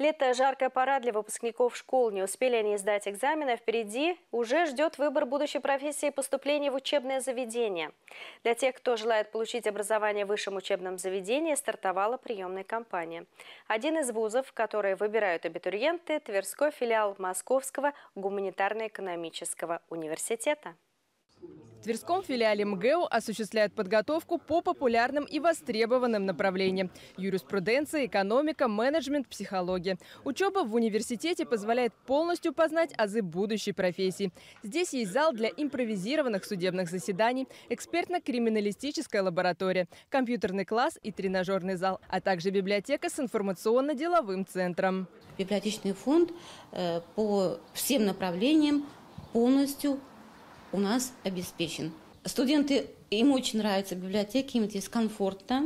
Лето – жаркая пора для выпускников школ. Не успели они сдать экзамены, а впереди уже ждет выбор будущей профессии и поступление в учебное заведение. Для тех, кто желает получить образование в высшем учебном заведении, стартовала приемная кампания. Один из вузов, которые выбирают абитуриенты – Тверской филиал Московского гуманитарно-экономического университета. В Тверском филиале МГУ осуществляет подготовку по популярным и востребованным направлениям – юриспруденция, экономика, менеджмент, психология. Учеба в университете позволяет полностью познать азы будущей профессии. Здесь есть зал для импровизированных судебных заседаний, экспертно-криминалистическая лаборатория, компьютерный класс и тренажерный зал, а также библиотека с информационно-деловым центром. Библиотечный фонд э, по всем направлениям полностью у нас обеспечен. Студенты, им очень нравятся библиотеки, им здесь комфортно.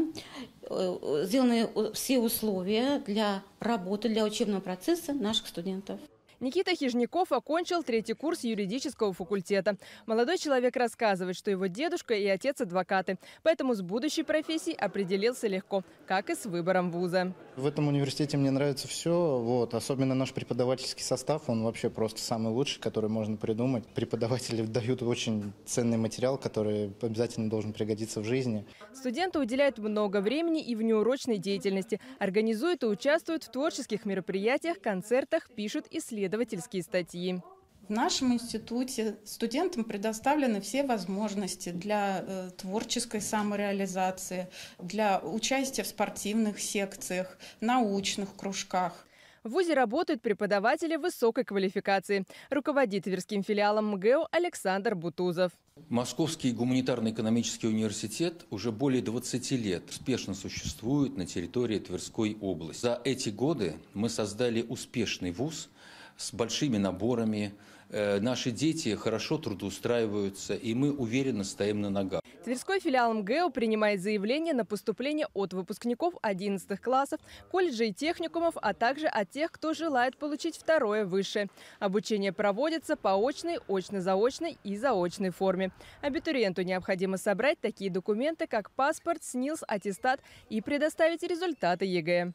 Э, э, сделаны э, все условия для работы, для учебного процесса наших студентов. Никита Хижняков окончил третий курс юридического факультета. Молодой человек рассказывает, что его дедушка и отец адвокаты, поэтому с будущей профессией определился легко, как и с выбором вуза. В этом университете мне нравится все, вот, особенно наш преподавательский состав, он вообще просто самый лучший, который можно придумать. Преподаватели дают очень ценный материал, который обязательно должен пригодиться в жизни. Студенты уделяют много времени и внеурочной деятельности, организуют и участвуют в творческих мероприятиях, концертах, пишут и следуют исследовательские статьи. В нашем институте студентам предоставлены все возможности для э, творческой самореализации, для участия в спортивных секциях, научных кружках. В ВУЗе работают преподаватели высокой квалификации. Руководит Тверским филиалом МГЭО Александр Бутузов. Московский гуманитарно-экономический университет уже более 20 лет успешно существует на территории Тверской области. За эти годы мы создали успешный ВУЗ – с большими наборами. Э, наши дети хорошо трудоустраиваются, и мы уверенно стоим на ногах. Тверской филиал МГУ принимает заявление на поступление от выпускников 11 классов, колледжей и техникумов, а также от тех, кто желает получить второе высшее. Обучение проводится по очной, очно-заочной и заочной форме. Абитуриенту необходимо собрать такие документы, как паспорт, СНИЛС, аттестат и предоставить результаты ЕГЭ.